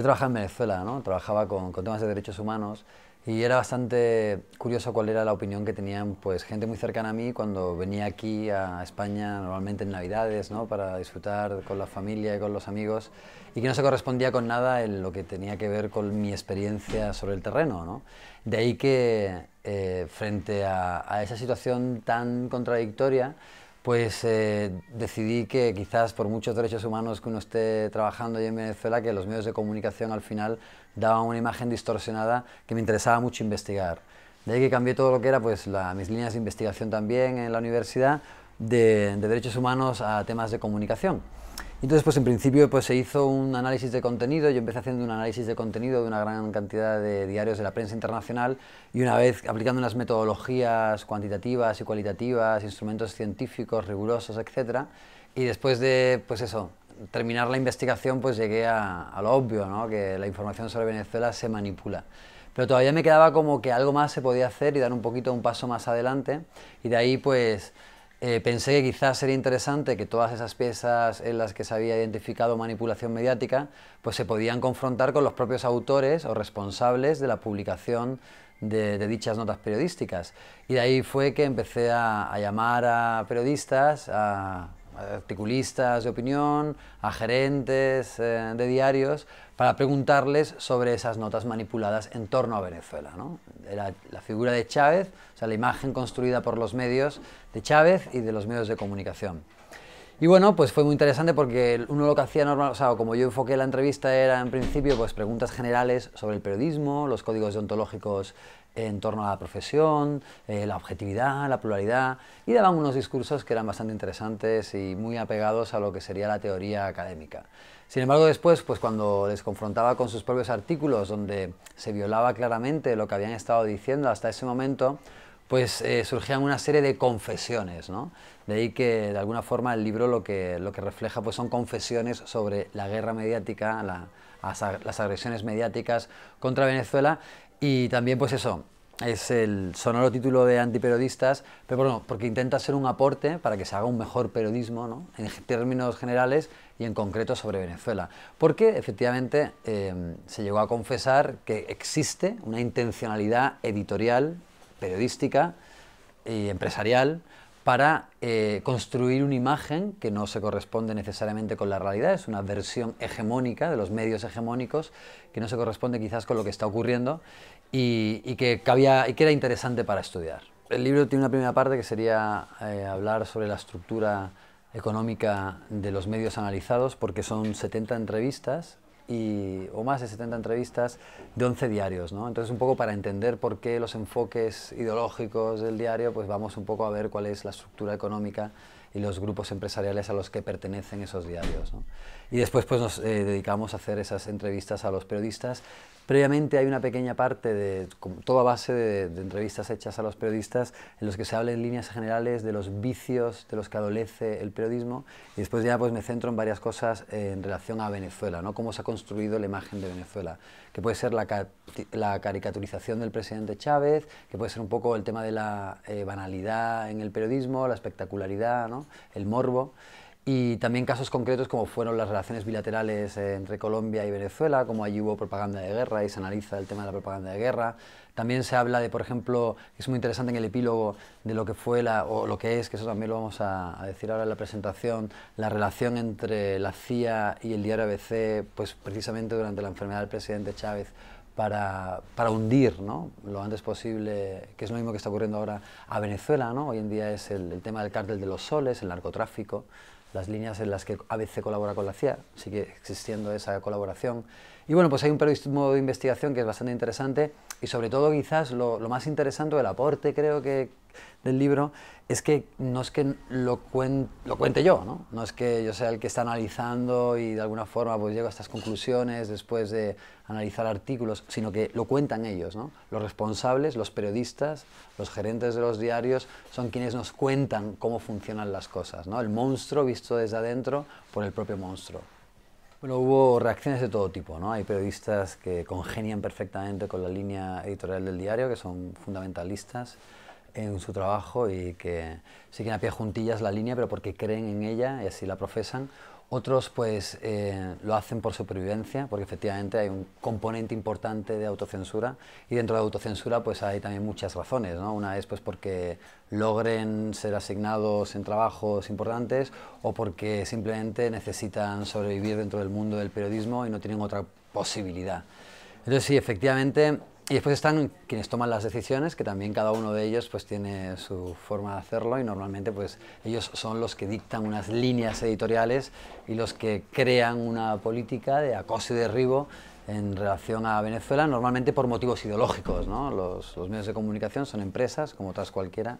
Yo trabajaba en Venezuela, ¿no? Trabajaba con, temas de derechos humanos y era bastante curioso cuál era la opinión que tenían pues, gente muy cercana a mí cuando venía aquí a España, normalmente en Navidades, ¿no? para disfrutar con la familia y con los amigos, y que no se correspondía con nada en lo que tenía que ver con mi experiencia sobre el terreno. ¿no? De ahí que, eh, frente a esa situación tan contradictoria, pues eh, decidí que quizás por muchos derechos humanos que uno esté trabajando allí en Venezuela, que los medios de comunicación al final daban una imagen distorsionada que me interesaba mucho investigar. De ahí que cambié todo lo que era pues, mis líneas de investigación también en la universidad, de derechos humanos a temas de comunicación. Entonces, pues en principio pues, se hizo un análisis de contenido, yo empecé haciendo un análisis de contenido de una gran cantidad de diarios de la prensa internacional y una vez aplicando unas metodologías cuantitativas y cualitativas, instrumentos científicos rigurosos, etc. Y después de, pues eso, terminar la investigación, pues llegué a, lo obvio, que la información sobre Venezuela se manipula pero todavía me quedaba como que algo más se podía hacer y dar un poquito un paso más adelante y de ahí pues eh, pensé que quizás sería interesante que todas esas piezas en las que se había identificado manipulación mediática, pues se podían confrontar con los propios autores o responsables de la publicación de, dichas notas periodísticas. Y de ahí fue que empecé a llamar a periodistas, a articulistas de opinión, a gerentes eh, de diarios, para preguntarles sobre esas notas manipuladas en torno a Venezuela. Era la figura de Chávez, o sea, la imagen construida por los medios de Chávez y de los medios de comunicación. Y bueno, pues fue muy interesante porque uno lo que hacía normal, o sea, como yo enfoqué la entrevista era en principio pues preguntas generales sobre el periodismo, los códigos deontológicos en torno a la profesión, eh, la objetividad, la pluralidad, y daban unos discursos que eran bastante interesantes y muy apegados a lo que sería la teoría académica. Sin embargo, después, pues cuando les confrontaba con sus propios artículos, donde se violaba claramente lo que habían estado diciendo hasta ese momento, pues eh, surgían una serie de confesiones, ¿no? De ahí que de alguna forma el libro lo que, refleja pues son confesiones sobre la guerra mediática, las agresiones mediáticas contra Venezuela y también pues eso, es el sonoro título de Antiperiodistas, pero bueno, porque intenta ser un aporte para que se haga un mejor periodismo ¿no? en términos generales y en concreto sobre Venezuela. Porque efectivamente eh, se llegó a confesar que existe una intencionalidad editorial periodística y empresarial para eh, construir una imagen que no se corresponde necesariamente con la realidad, es una versión hegemónica de los medios hegemónicos que no se corresponde quizás con lo que está ocurriendo y, que, y que era interesante para estudiar. El libro tiene una primera parte que sería eh, hablar sobre la estructura económica de los medios analizados porque son 70 entrevistas y, o más de 70 entrevistas de 11 diarios. ¿no? Entonces, un poco para entender por qué los enfoques ideológicos del diario, pues vamos un poco a ver cuál es la estructura económica y los grupos empresariales a los que pertenecen esos diarios. Y después pues, nos eh, dedicamos a hacer esas entrevistas a los periodistas Previamente hay una pequeña parte, de, toda base de, entrevistas hechas a los periodistas, en los que se habla en líneas generales de los vicios de los que adolece el periodismo y después ya pues me centro en varias cosas eh, en relación a Venezuela, ¿no? cómo se ha construido la imagen de Venezuela, que puede ser la, caricaturización del presidente Chávez, que puede ser un poco el tema de la eh, banalidad en el periodismo, la espectacularidad, el morbo y también casos concretos como fueron las relaciones bilaterales eh, entre Colombia y Venezuela, como allí hubo propaganda de guerra y se analiza el tema de la propaganda de guerra. También se habla de, por ejemplo, es muy interesante en el epílogo de lo que fue o lo que es, que eso también lo vamos a, decir ahora en la presentación, la relación entre la CIA y el diario ABC, pues precisamente durante la enfermedad del presidente Chávez para, para, hundir ¿no? lo antes posible, que es lo mismo que está ocurriendo ahora a Venezuela, ¿no? hoy en día es el tema del cártel de los soles, el narcotráfico, las líneas en las que ABC colabora con la CIA, sigue existiendo esa colaboración y bueno, pues hay un periodismo de investigación que es bastante interesante y sobre todo quizás lo, más interesante del aporte creo que del libro es que no es que lo, cuente yo, ¿no? es que yo sea el que está analizando y de alguna forma pues llego a estas conclusiones después de analizar artículos, sino que lo cuentan ellos, los responsables, los periodistas, los gerentes de los diarios son quienes nos cuentan cómo funcionan las cosas, ¿no? el monstruo visto desde adentro por el propio monstruo. Bueno, hubo reacciones de todo tipo, ¿no? Hay periodistas que congenian perfectamente con la línea editorial del diario, que son fundamentalistas en su trabajo y que siguen a pie juntillas la línea, pero porque creen en ella y así la profesan. Otros pues eh, lo hacen por supervivencia, porque efectivamente hay un componente importante de autocensura y dentro de autocensura pues hay también muchas razones, ¿no? Una es pues porque logren ser asignados en trabajos importantes o porque simplemente necesitan sobrevivir dentro del mundo del periodismo y no tienen otra posibilidad. Entonces sí, efectivamente y después están quienes toman las decisiones, que también cada uno de ellos pues tiene su forma de hacerlo y normalmente pues ellos son los que dictan unas líneas editoriales y los que crean una política de acoso y derribo en relación a Venezuela, normalmente por motivos ideológicos. ¿no? Los, medios de comunicación son empresas, como otras cualquiera,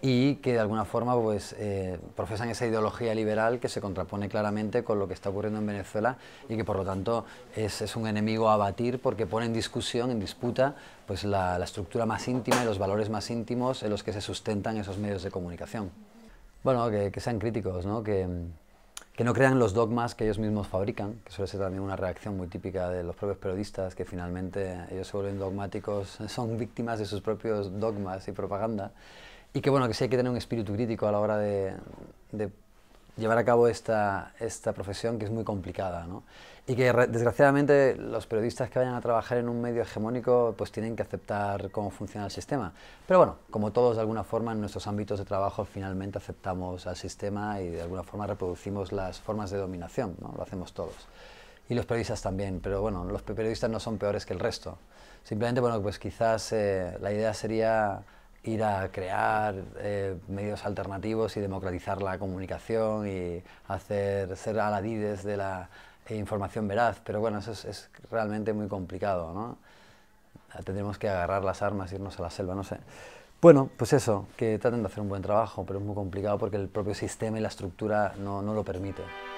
y que de alguna forma pues, eh, profesan esa ideología liberal que se contrapone claramente con lo que está ocurriendo en Venezuela y que por lo tanto es, un enemigo a batir porque pone en discusión, en disputa, pues, la, estructura más íntima y los valores más íntimos en los que se sustentan esos medios de comunicación. Bueno, que, que sean críticos, ¿no? que, que no crean los dogmas que ellos mismos fabrican, que suele ser también una reacción muy típica de los propios periodistas, que finalmente ellos se vuelven dogmáticos, son víctimas de sus propios dogmas y propaganda, y que bueno, que sí hay que tener un espíritu crítico a la hora de, de llevar a cabo esta, esta profesión que es muy complicada, ¿no? Y que desgraciadamente los periodistas que vayan a trabajar en un medio hegemónico pues tienen que aceptar cómo funciona el sistema. Pero bueno, como todos de alguna forma en nuestros ámbitos de trabajo finalmente aceptamos al sistema y de alguna forma reproducimos las formas de dominación, ¿no? Lo hacemos todos. Y los periodistas también, pero bueno, los periodistas no son peores que el resto. Simplemente, bueno, pues quizás eh, la idea sería ir a crear eh, medios alternativos y democratizar la comunicación y hacer ser aladides de la información veraz, pero bueno, eso es, realmente muy complicado, ¿no? Tendremos que agarrar las armas, e irnos a la selva, no sé. Bueno, pues eso, que traten de hacer un buen trabajo, pero es muy complicado porque el propio sistema y la estructura no, no lo permite.